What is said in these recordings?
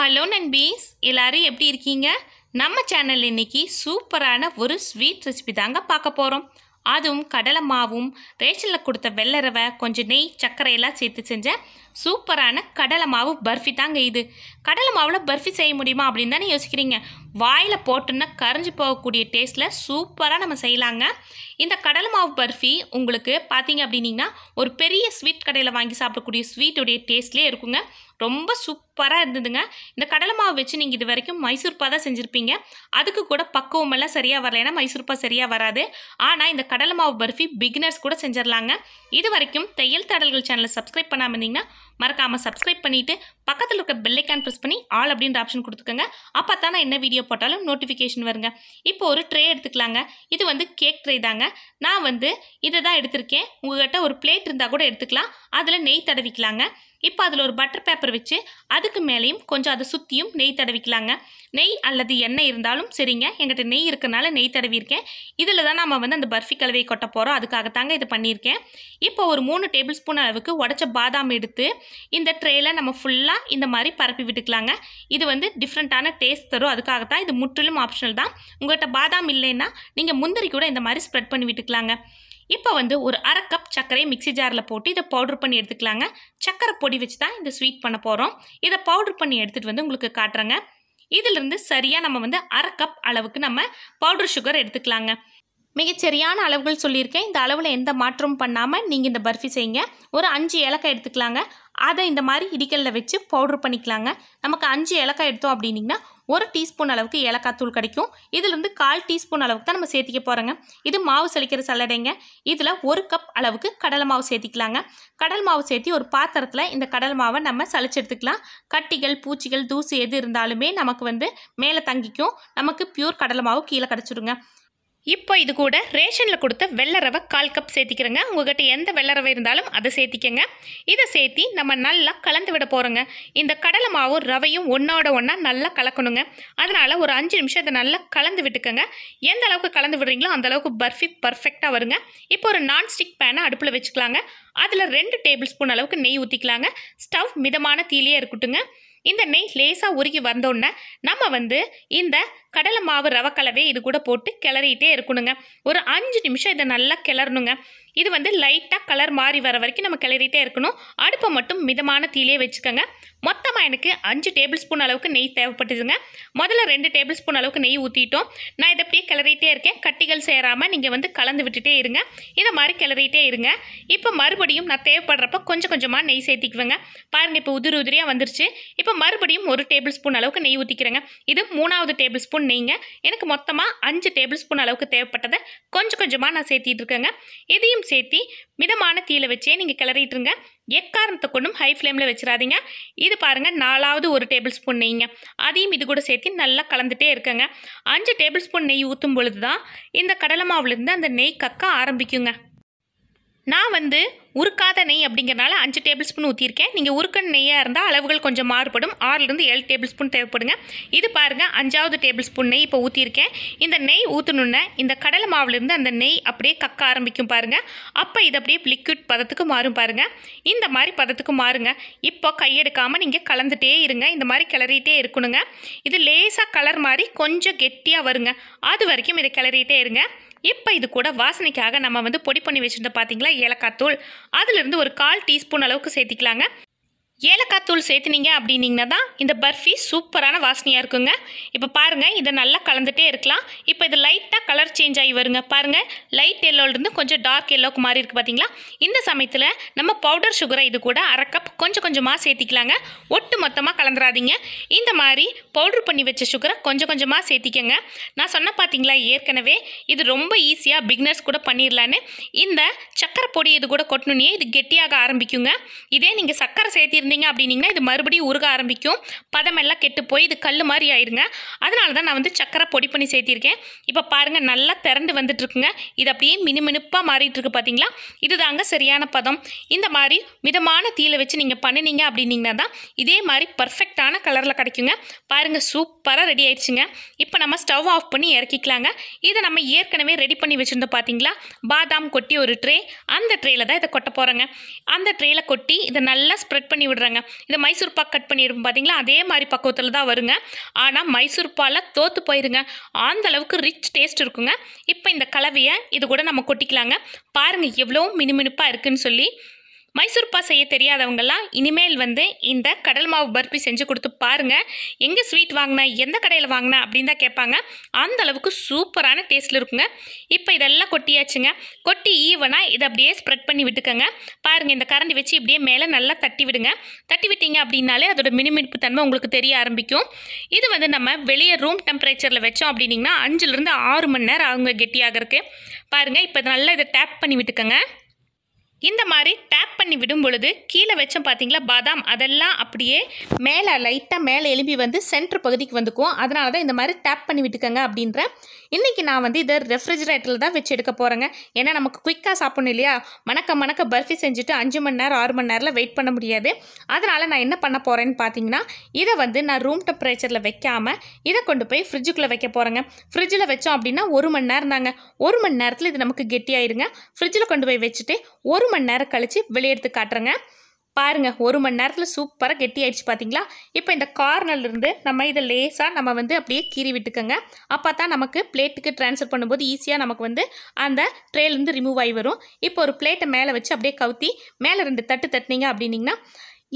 hello நண்பீஸ் எல்லோரும் எப்படி இருக்கீங்க நம்ம சேனல் இன்னைக்கு சூப்பரான ஒரு ஸ்வீட் ரெசிபி தாங்க பார்க்க போகிறோம் அதுவும் கடலை மாவும் ரேஷனில் கொடுத்த வெள்ளரவை கொஞ்சம் நெய் சர்க்கரையெல்லாம் சேர்த்து செஞ்ச சூப்பரான கடலை மாவு பர்ஃபி தாங்க இது கடலை மாவில் பர்ஃபி செய்ய முடியுமா அப்படின்னு தானே யோசிக்கிறீங்க வாயில் போட்டோன்னா கரைஞ்சி போகக்கூடிய டேஸ்ட்டில் சூப்பராக நம்ம செய்யலாங்க இந்த கடலை மாவு பர்ஃபி உங்களுக்கு பார்த்தீங்க அப்படின்னிங்கன்னா ஒரு பெரிய ஸ்வீட் கடையில் வாங்கி சாப்பிடக்கூடிய ஸ்வீட்டுடைய டேஸ்ட்லேயே இருக்குங்க ரொம்ப சூப்பராக இருந்ததுங்க இந்த கடலை மாவு வச்சு நீங்கள் இது வரைக்கும் மைசூர்பா தான் செஞ்சுருப்பீங்க அதுக்கு கூட பக்குவமெல்லாம் சரியாக வரல ஏன்னா மைசூர்பா சரியாக வராது ஆனால் இந்த கடலை மாவு பர்ஃபி பிகினர்ஸ் கூட செஞ்சிடலாங்க இது வரைக்கும் தையல் தடல்கள் சேனலை சப்ஸ்கிரைப் பண்ணாமல் இருந்தீங்கன்னா மறக்காமல் சப்ஸ்கிரைப் பண்ணிவிட்டு பக்கத்தில் இருக்க பெல்லைக்கான் ப்ரெஸ் பண்ணி ஆல் அப்படின்ற ஆப்ஷன் கொடுத்துக்கோங்க அப்போ தான் நான் என்ன வீடியோ போட்டாலும் நோட்டிஃபிகேஷன் வருங்க இப்போ ஒரு ட்ரே எடுத்துக்கலாங்க இது வந்து கேக் ட்ரே தாங்க நான் வந்து இதை தான் எடுத்திருக்கேன் உங்கள்கிட்ட ஒரு பிளேட் இருந்தால் கூட எடுத்துக்கலாம் அதில் நெய் தடவிக்கலாங்க இப்போ அதில் ஒரு பட்டர் பேப்பர் வச்சு அதுக்கு மேலேயும் கொஞ்சம் அதை சுற்றியும் நெய் தடவிக்கலாங்க நெய் அல்லது எண்ணெய் இருந்தாலும் சரிங்க எங்கிட்ட நெய் இருக்கிறனால நெய் தடவிருக்கேன் இதில் தான் நம்ம வந்து அந்த பர்ஃபி கலவையை கொட்ட போகிறோம் அதுக்காக தாங்க இது பண்ணியிருக்கேன் இப்போ ஒரு மூணு டேபிள் ஸ்பூன் அளவுக்கு உடச்ச பாதாம் எடுத்து இந்த ட்ரேயில் நம்ம ஃபுல்லாக இந்த மாதிரி பரப்பி விட்டுக்கலாங்க இது வந்து டிஃப்ரெண்ட்டான டேஸ்ட் தரும் அதுக்காக தான் இது முற்றிலும் ஆப்ஷனல் தான் உங்கள்கிட்ட பாதாம் இல்லைன்னா நீங்கள் முந்திரி கூட இந்த மாதிரி ஸ்ப்ரெட் பண்ணி விட்டுக்கலாங்க இப்போ வந்து ஒரு அரை கப் சர்க்கரை மிக்சி ஜாரில் போட்டு இதை பவுடர் பண்ணி எடுத்துக்கலாங்க சர்க்கரை பொடி வச்சு தான் இந்த ஸ்வீட் பண்ண போகிறோம் இதை பவுடர் பண்ணி எடுத்துகிட்டு வந்து உங்களுக்கு காட்டுறேங்க இதிலிருந்து சரியாக நம்ம வந்து அரை கப் அளவுக்கு நம்ம பவுடர் சுகர் எடுத்துக்கலாங்க மிகச்சரியான அளவுகள் சொல்லியிருக்கேன் இந்த அளவில் எந்த மாற்றமும் பண்ணாமல் நீங்கள் இந்த பர்ஃபி செய்யுங்க ஒரு அஞ்சு ஏலக்காய் எடுத்துக்கலாங்க அதை இந்த மாதிரி இடிக்கல்ல வச்சு பவுட்ரு பண்ணிக்கலாங்க நமக்கு அஞ்சு ஏலக்காய் எடுத்தோம் அப்படின்னிங்கன்னா ஒரு டீஸ்பூன் அளவுக்கு ஏலக்காய் தூள் கிடைக்கும் இதிலிருந்து கால் டீஸ்பூன் அளவுக்கு தான் நம்ம சேர்த்திக்க போகிறோங்க இது மாவு சலிக்கிற சல்லடைங்க இதில் ஒரு கப் அளவுக்கு கடலை மாவு சேர்த்திக்கலாங்க கடல் மாவு சேர்த்து ஒரு பாத்திரத்தில் இந்த கடல் மாவை நம்ம சளிச்சு எடுத்துக்கலாம் கட்டிகள் பூச்சிகள் தூசி எது இருந்தாலுமே நமக்கு வந்து மேலே தங்கிக்கும் நமக்கு பியூர் கடலை மாவு கீழே கிடச்சிடுங்க இப்போ இது கூட ரேஷனில் கொடுத்த வெள்ளரவை ரவை கால் கப் சேர்த்திக்கிறேங்க உங்கள்கிட்ட எந்த வெள்ளை ரவை இருந்தாலும் அதை சேர்த்திக்கங்க இதை சேர்த்தி நம்ம நல்லா கலந்து விட போகிறோங்க இந்த கடலை மாவும் ரவையும் ஒன்றோட ஒன்றா நல்லா கலக்கணுங்க அதனால் ஒரு அஞ்சு நிமிஷம் அதை நல்லா கலந்து விட்டுக்கோங்க எந்த அளவுக்கு கலந்து விடுறீங்களோ அந்த அளவுக்கு பர்ஃபி பர்ஃபெக்டாக வருங்க இப்போ ஒரு நான்ஸ்டிக் பேனை அடுப்பில் வச்சுக்கலாங்க அதில் ரெண்டு டேபிள் ஸ்பூன் அளவுக்கு நெய் ஊற்றிக்கலாங்க ஸ்டவ் மிதமான தீலையே இருக்கட்டுங்க இந்த நெய் லேசாக உருகி வந்தோடனே நம்ம வந்து இந்த கடலை மாவு ரவ கலவை இது கூட போட்டு கிளறிட்டே இருக்கணுங்க ஒரு அஞ்சு நிமிஷம் இதை நல்லா கிளறணுங்க இது வந்து லைட்டாக கலர் மாறி வர வரைக்கும் நம்ம கிளறிட்டே இருக்கணும் அடுப்பை மட்டும் மிதமான தீலே வச்சுக்கோங்க மொத்தமாக எனக்கு அஞ்சு டேபிள் ஸ்பூன் அளவுக்கு நெய் தேவைப்பட்டதுங்க முதல்ல ரெண்டு டேபிள் ஸ்பூன் அளவுக்கு நெய் ஊற்றிட்டோம் நான் இதை அப்படியே கிளறிட்டே இருக்கேன் கட்டிகள் சேராமல் நீங்கள் வந்து கலந்து விட்டுட்டே இருங்க இதை மாதிரி கிளறிட்டே இருங்க இப்போ மறுபடியும் நான் தேவைப்படுறப்ப கொஞ்சம் கொஞ்சமாக நெய் சேர்த்திக்குவேங்க பாருங்கள் இப்போ உதிரி உதிரியாக வந்துருச்சு இப்போ மறுபடியும் ஒரு டேபிள் ஸ்பூன் அளவுக்கு நெய் ஊற்றிக்கிறேங்க இது மூணாவது டேபிள் ஸ்பூன் ஸ்பூன் நீங்கள் எனக்கு மொத்தமாக அஞ்சு டேபிள் ஸ்பூன் அளவுக்கு தேவைப்பட்டதை கொஞ்சம் கொஞ்சமாக நான் சேர்த்திட்டு இருக்கேங்க இதையும் சேர்த்தி மிதமான தீயில வச்சே நீங்கள் கிளறிட்டுருங்க எக்காரணத்தை கொண்டும் ஹை ஃப்ளேமில் வச்சிடாதீங்க இது பாருங்கள் நாலாவது ஒரு டேபிள் ஸ்பூன் நெய்ங்க அதையும் இது கூட சேர்த்து நல்லா கலந்துகிட்டே இருக்கேங்க அஞ்சு டேபிள் ஸ்பூன் நெய் ஊற்றும் பொழுது தான் இந்த கடலை மாவுலேருந்து அந்த நெய் கக்க ஆரம்பிக்குங்க நான் வந்து உருக்காத நெய் அப்படிங்கிறனால அஞ்சு டேபிள் ஸ்பூன் ஊற்றியிருக்கேன் நீங்கள் உருக்கன் நெய்யாக இருந்தால் அளவுகள் கொஞ்சம் மாறுபடும் ஆறுலேருந்து ஏழு டேபிள் ஸ்பூன் தேவைப்படுங்க இது பாருங்கள் அஞ்சாவது டேபிள் ஸ்பூன் நெய் இப்போ ஊற்றியிருக்கேன் இந்த நெய் ஊற்றணுன்னே இந்த கடலை மாவுலேருந்து அந்த நெய் அப்படியே கக்க ஆரம்பிக்கும் பாருங்கள் அப்போ இது அப்படியே லிக்விட் பதத்துக்கு மாறும் பாருங்கள் இந்த மாதிரி பதத்துக்கு மாறுங்க இப்போ கையெடுக்காமல் நீங்கள் கலந்துகிட்டே இருங்க இந்த மாதிரி கிளறிட்டே இருக்கணுங்க இது லேசாக கலர் மாதிரி கொஞ்சம் கெட்டியாக வருங்க அது வரைக்கும் இதை கிளறிட்டே இருங்க இப்போ இது கூட வாசனைக்காக நம்ம வந்து பொடி பண்ணி வச்சுருந்தோம் பார்த்தீங்களா ஏலக்காய் தூள் அதிலிருந்து ஒரு கால் டீஸ்பூன் அளவுக்கு சேர்த்திக்கலாங்க ஏலக்காய் தூள் சேர்த்துனீங்க அப்படின்னிங்கன்னா தான் இந்த பர்ஃபி சூப்பரான வாசனையாக இருக்குங்க இப்போ பாருங்கள் இதை நல்லா கலந்துகிட்டே இருக்கலாம் இப்போ இது லைட்டாக கலர் சேஞ்ச் ஆகி வருங்க பாருங்கள் லைட் எல்லோலேருந்து கொஞ்சம் டார்க் எல்லோக்கு மாறி இருக்குது பார்த்தீங்களா இந்த சமயத்தில் நம்ம பவுடர் சுகரை இது கூட அரை கப் கொஞ்சம் கொஞ்சமாக சேர்த்திக்கலாங்க ஒட்டு மொத்தமாக கலந்துடாதீங்க இந்த மாதிரி பவுடர் பண்ணி வச்ச சுகரை கொஞ்சம் கொஞ்சமாக சேர்த்திக்கங்க நான் சொன்ன பார்த்தீங்களா ஏற்கனவே இது ரொம்ப ஈஸியாக பிக்னர்ஸ் கூட பண்ணிடலான்னு இந்த சக்கரை பொடி இது கூட கொட்டணுன்னே இது கெட்டியாக ஆரம்பிக்குங்க இதே நீங்கள் சக்கரை சேர்த்திருந்தீங்க இருந்தீங்க அப்படின்னிங்கன்னா இது மறுபடியும் உருக ஆரம்பிக்கும் பதமெல்லாம் கெட்டு போய் இது கல் மாதிரி ஆயிருங்க அதனால தான் நான் வந்து சக்கரை பொடி பண்ணி சேர்த்திருக்கேன் இப்போ பாருங்கள் நல்லா திறந்து இருக்குங்க இது அப்படியே மினுமினுப்பாக மாறிட்டுருக்கு பார்த்தீங்களா இது தாங்க சரியான பதம் இந்த மாதிரி மிதமான தீயில வச்சு நீங்கள் பண்ணினீங்க அப்படின்னீங்கன்னா தான் இதே மாதிரி பர்ஃபெக்டான கலரில் கிடைக்குங்க பாருங்கள் சூப்பராக ரெடி ஆயிடுச்சுங்க இப்போ நம்ம ஸ்டவ் ஆஃப் பண்ணி இறக்கிக்கலாங்க இதை நம்ம ஏற்கனவே ரெடி பண்ணி வச்சுருந்தோம் பார்த்தீங்களா பாதாம் கொட்டி ஒரு ட்ரே அந்த ட்ரேயில் தான் இதை கொட்ட போகிறேங்க அந்த ட்ரேயில் கொட்டி இதை நல்லா ஸ்ப்ரெட் பண்ணி சொல்கிறேங்க இந்த மைசூர் பாக் கட் பண்ணியிருப்போம் பார்த்தீங்களா அதே மாதிரி பக்குவத்தில் தான் வருங்க ஆனால் மைசூர் பாலில் தோற்று போயிருங்க அந்த அளவுக்கு ரிச் டேஸ்ட் இருக்குங்க இப்போ இந்த கலவையை இது கூட நம்ம கொட்டிக்கலாங்க பாருங்கள் எவ்வளோ மினுமினுப்பாக இருக்குதுன்னு சொல்லி மைசூர்பா செய்ய தெரியாதவங்கெல்லாம் இனிமேல் வந்து இந்த கடல் மாவு பர்பி செஞ்சு கொடுத்து பாருங்கள் எங்கே ஸ்வீட் வாங்கினா எந்த கடையில் வாங்கினா அப்படின்னு தான் கேட்பாங்க அந்த அளவுக்கு சூப்பரான டேஸ்ட்டில் இருக்குங்க இப்போ இதெல்லாம் கொட்டியாச்சுங்க கொட்டி ஈவனாக இதை அப்படியே ஸ்ப்ரெட் பண்ணி விட்டுக்கோங்க பாருங்கள் இந்த கரண்டி வச்சு இப்படியே மேலே நல்லா தட்டி விடுங்க தட்டி விட்டீங்க அப்படின்னாலே அதோட மினுமினுப்பு தன்மை உங்களுக்கு தெரிய ஆரம்பிக்கும் இது வந்து நம்ம வெளியே ரூம் டெம்பரேச்சரில் வச்சோம் அப்படின்னிங்கன்னா அஞ்சுலேருந்து ஆறு மணி நேரம் அவங்க கெட்டியாகிறதுக்கு பாருங்கள் இப்போ நல்லா இதை டேப் பண்ணி விட்டுக்கோங்க இந்த மாதிரி டேப் பண்ணி விடும் பொழுது கீழே வச்சோம் பார்த்தீங்களா பாதாம் அதெல்லாம் அப்படியே மேலே லைட்டாக மேலே எழுப்பி வந்து சென்டர் பகுதிக்கு வந்துக்கும் அதனால தான் இந்த மாதிரி டேப் பண்ணி விட்டுக்கோங்க அப்படின்ற இன்றைக்கி நான் வந்து இதை ரெஃப்ரிஜரேட்டரில் தான் வச்சு எடுக்க போகிறேங்க ஏன்னா நமக்கு குயிக்காக சாப்பிடணும் இல்லையா மணக்க மணக்க பர்ஃபி செஞ்சுட்டு அஞ்சு மணி நேரம் ஆறு மணி நேரில் வெயிட் பண்ண முடியாது அதனால் நான் என்ன பண்ண போகிறேன்னு பார்த்தீங்கன்னா இதை வந்து நான் ரூம் டெம்பரேச்சரில் வைக்காமல் இதை கொண்டு போய் ஃப்ரிட்ஜுக்குள்ளே வைக்க போகிறேங்க ஃப்ரிட்ஜில் வச்சோம் அப்படின்னா ஒரு மணி நேரம் தாங்க ஒரு மணி நேரத்தில் இது நமக்கு கெட்டியாயிருங்க ஃப்ரிட்ஜில் கொண்டு போய் வச்சுட்டு ஒரு மணி நேரம் கழித்து வெளியெடுத்து காட்டுறேங்க பாருங்கள் ஒரு மணி நேரத்தில் சூப்பராக கெட்டி ஆயிடுச்சு பார்த்தீங்களா இப்போ இந்த கார்னர்லேருந்து நம்ம இதை லேஸாக நம்ம வந்து அப்படியே கீறி விட்டுக்கோங்க அப்போ தான் நமக்கு பிளேட்டுக்கு ட்ரான்ஸ்ஃபர் பண்ணும்போது ஈஸியாக நமக்கு வந்து அந்த ட்ரேலேருந்து ரிமூவ் ஆகி வரும் இப்போ ஒரு பிளேட்டை மேலே வச்சு அப்படியே கவுத்தி மேலே ரெண்டு தட்டு தட்டினீங்க அப்படின்னிங்கன்னா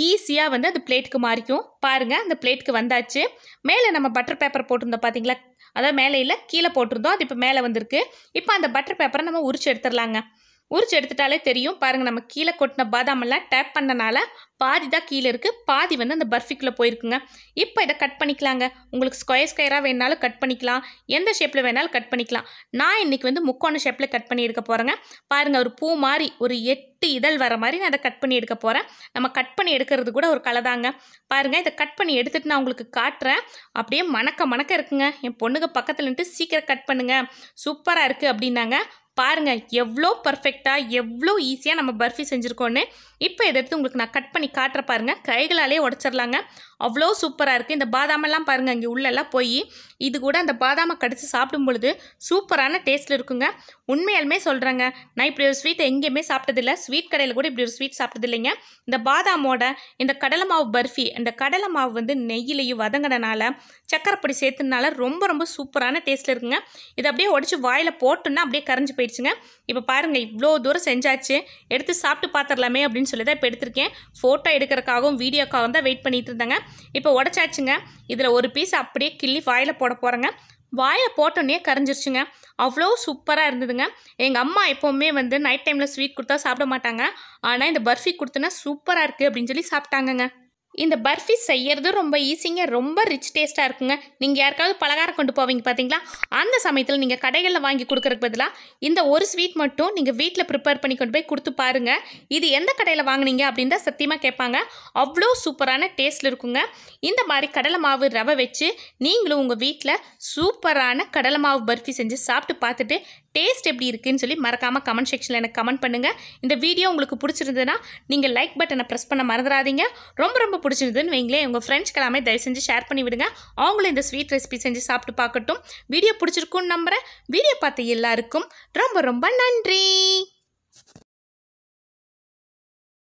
ஈஸியாக வந்து அந்த பிளேட்டுக்கு மாறிக்கும் பாருங்கள் அந்த பிளேட்டுக்கு வந்தாச்சு மேலே நம்ம பட்டர் பேப்பர் போட்டிருந்தோம் பார்த்தீங்களா அதாவது மேலே இல்லை கீழே போட்டிருந்தோம் அது இப்போ மேலே வந்திருக்கு இப்போ அந்த பட்டர் பேப்பரை நம்ம உரிச்சு எடுத்துடலாங்க உரிச்சு எடுத்துட்டாலே தெரியும் பாருங்கள் நம்ம கீழே கொட்டின பாதாமெல்லாம் டேப் பண்ணனால பாதி தான் கீழே இருக்குது பாதி வந்து அந்த பர்ஃபிக்குள்ளே போயிருக்குங்க இப்போ இதை கட் பண்ணிக்கலாங்க உங்களுக்கு ஸ்கொயர் ஸ்கொயராக வேணாலும் கட் பண்ணிக்கலாம் எந்த ஷேப்பில் வேணாலும் கட் பண்ணிக்கலாம் நான் இன்றைக்கி வந்து முக்கோண ஷேப்பில் கட் பண்ணி எடுக்க போகிறேங்க பாருங்கள் ஒரு பூ மாதிரி ஒரு எட்டு இதழ் வர மாதிரி நான் அதை கட் பண்ணி எடுக்க போகிறேன் நம்ம கட் பண்ணி எடுக்கிறது கூட ஒரு கலை தாங்க பாருங்கள் இதை கட் பண்ணி எடுத்துட்டு நான் உங்களுக்கு காட்டுறேன் அப்படியே மணக்க மணக்க இருக்குங்க என் பொண்ணுக்கு பக்கத்தில் நின்று சீக்கிரம் கட் பண்ணுங்கள் சூப்பராக இருக்குது அப்படின்னாங்க பாருங்கள் எவ்வளோ பர்ஃபெக்டாக எவ்வளோ ஈஸியாக நம்ம பர்ஃபி செஞ்சுருக்கோன்னு இப்போ இதை எடுத்து உங்களுக்கு நான் கட் பண்ணி காட்டுற பாருங்கள் கைகளாலே உடச்சிடலாங்க அவ்வளோ சூப்பராக இருக்குது இந்த பாதாமெல்லாம் பாருங்கள் இங்கே உள்ளெல்லாம் போய் இது கூட அந்த பாதாமை கடித்து சாப்பிடும் பொழுது சூப்பரான டேஸ்ட்டில் இருக்குங்க உண்மையாலுமே சொல்கிறேங்க நான் இப்படி ஒரு ஸ்வீட் எங்கேயுமே சாப்பிட்டதில்லை ஸ்வீட் கடையில் கூட இப்படி ஒரு ஸ்வீட் சாப்பிட்டதில்லைங்க இந்த பாதாமோட இந்த கடலை மாவு பர்ஃபி இந்த கடலை மாவு வந்து நெய்யிலையும் வதங்கினால சக்கரைப்பொடி சேர்த்துனால ரொம்ப ரொம்ப சூப்பரான டேஸ்ட்டில் இருக்குங்க இதை அப்படியே உடச்சி வாயில் போட்டுன்னா அப்படியே கரைஞ்சி போயிடுச்சுங்க இப்போ பாருங்கள் இவ்வளோ தூரம் செஞ்சாச்சு எடுத்து சாப்பிட்டு பார்த்துடலாமே அப்படின்னு சொல்லி தான் இப்போ எடுத்திருக்கேன் ஃபோட்டோ எடுக்கிறக்காகவும் வீடியோக்காகவும் தான் வெயிட் பண்ணிகிட்டு இருந்தாங்க இப்போ உடச்சாச்சுங்க இதில் ஒரு பீஸ் அப்படியே கிள்ளி வாயில் போட போகிறேங்க வாயில் போட்டோன்னே கரைஞ்சிருச்சுங்க அவ்வளோ சூப்பராக இருந்ததுங்க எங்கள் அம்மா எப்போவுமே வந்து நைட் டைமில் ஸ்வீட் கொடுத்தா சாப்பிட மாட்டாங்க ஆனால் இந்த பர்ஃபி கொடுத்தனா சூப்பராக இருக்குது அப்படின்னு சொல்லி சாப்பிட்டாங்கங்க இந்த பர்ஃபி செய்யறது ரொம்ப ஈஸிங்க ரொம்ப ரிச் டேஸ்ட்டாக இருக்குங்க நீங்கள் யாருக்காவது பலகாரம் கொண்டு போவீங்க பார்த்தீங்களா அந்த சமயத்தில் நீங்கள் கடைகளில் வாங்கி கொடுக்குறதுக்கு பதிலாக இந்த ஒரு ஸ்வீட் மட்டும் நீங்கள் வீட்டில் ப்ரிப்பேர் பண்ணி கொண்டு போய் கொடுத்து பாருங்கள் இது எந்த கடையில் வாங்கினீங்க அப்படின்னு தான் சத்தியமாக கேட்பாங்க அவ்வளோ சூப்பரான டேஸ்ட்டில் இருக்குங்க இந்த மாதிரி கடலை மாவு ரவை வச்சு நீங்களும் உங்கள் வீட்டில் சூப்பரான கடலை மாவு பர்ஃபி செஞ்சு சாப்பிட்டு பார்த்துட்டு டேஸ்ட் எப்படி இருக்குதுன்னு சொல்லி மறக்காமல் கமெண்ட் செக்ஷனில் எனக்கு கமெண்ட் பண்ணுங்கள் இந்த வீடியோ உங்களுக்கு பிடிச்சிருந்ததுன்னா நீங்கள் லைக் பட்டனை ப்ரெஸ் பண்ண மறந்துடாதீங்க ரொம்ப ரொம்ப பிடிச்சிருந்ததுன்னு வைங்களேன் உங்கள் ஃப்ரெண்ட்ஸ்க்கு எல்லாமே தயவு செஞ்சு ஷேர் பண்ணிவிடுங்க அவங்களும் இந்த ஸ்வீட் ரெசிபி செஞ்சு சாப்பிட்டு பார்க்கட்டும் வீடியோ பிடிச்சிருக்குன்னு நம்புகிறேன் வீடியோ பார்த்த எல்லாருக்கும் ரொம்ப ரொம்ப நன்றி